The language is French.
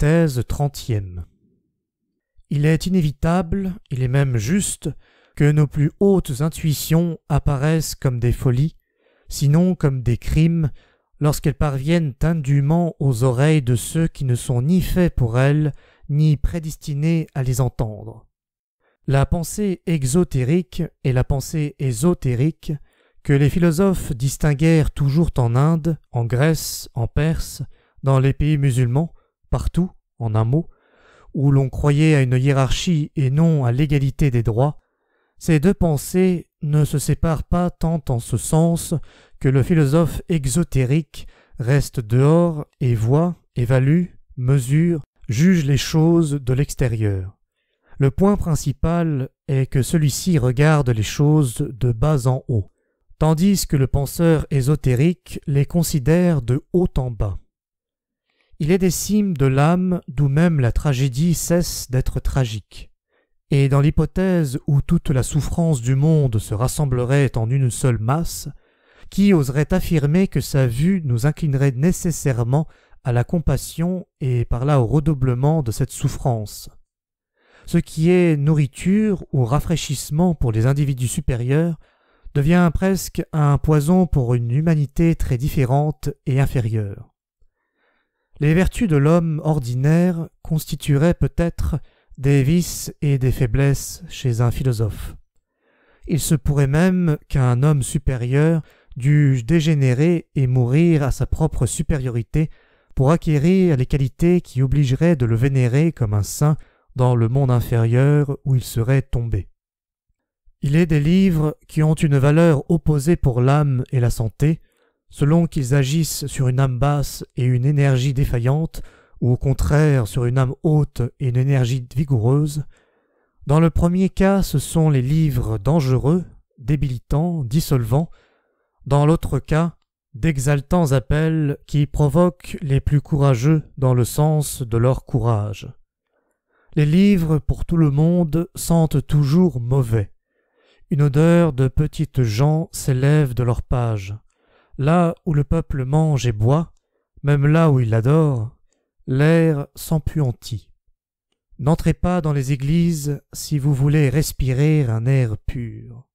Thèse trentième. Il est inévitable, il est même juste, que nos plus hautes intuitions apparaissent comme des folies, sinon comme des crimes, lorsqu'elles parviennent indûment aux oreilles de ceux qui ne sont ni faits pour elles, ni prédestinés à les entendre. La pensée exotérique et la pensée ésotérique, que les philosophes distinguèrent toujours en Inde, en Grèce, en Perse, dans les pays musulmans, partout, en un mot, où l'on croyait à une hiérarchie et non à l'égalité des droits, ces deux pensées ne se séparent pas tant en ce sens que le philosophe exotérique reste dehors et voit, évalue, mesure, juge les choses de l'extérieur. Le point principal est que celui-ci regarde les choses de bas en haut, tandis que le penseur ésotérique les considère de haut en bas. Il est des cimes de l'âme d'où même la tragédie cesse d'être tragique. Et dans l'hypothèse où toute la souffrance du monde se rassemblerait en une seule masse, qui oserait affirmer que sa vue nous inclinerait nécessairement à la compassion et par là au redoublement de cette souffrance Ce qui est nourriture ou rafraîchissement pour les individus supérieurs devient presque un poison pour une humanité très différente et inférieure. Les vertus de l'homme ordinaire constitueraient peut-être des vices et des faiblesses chez un philosophe. Il se pourrait même qu'un homme supérieur dût dégénérer et mourir à sa propre supériorité pour acquérir les qualités qui obligeraient de le vénérer comme un saint dans le monde inférieur où il serait tombé. Il est des livres qui ont une valeur opposée pour l'âme et la santé, selon qu'ils agissent sur une âme basse et une énergie défaillante, ou au contraire sur une âme haute et une énergie vigoureuse. Dans le premier cas, ce sont les livres dangereux, débilitants, dissolvants, dans l'autre cas, d'exaltants appels qui provoquent les plus courageux dans le sens de leur courage. Les livres pour tout le monde sentent toujours mauvais. Une odeur de petites gens s'élève de leurs pages. Là où le peuple mange et boit, même là où il adore, l'air s'empuantit. N'entrez pas dans les églises si vous voulez respirer un air pur.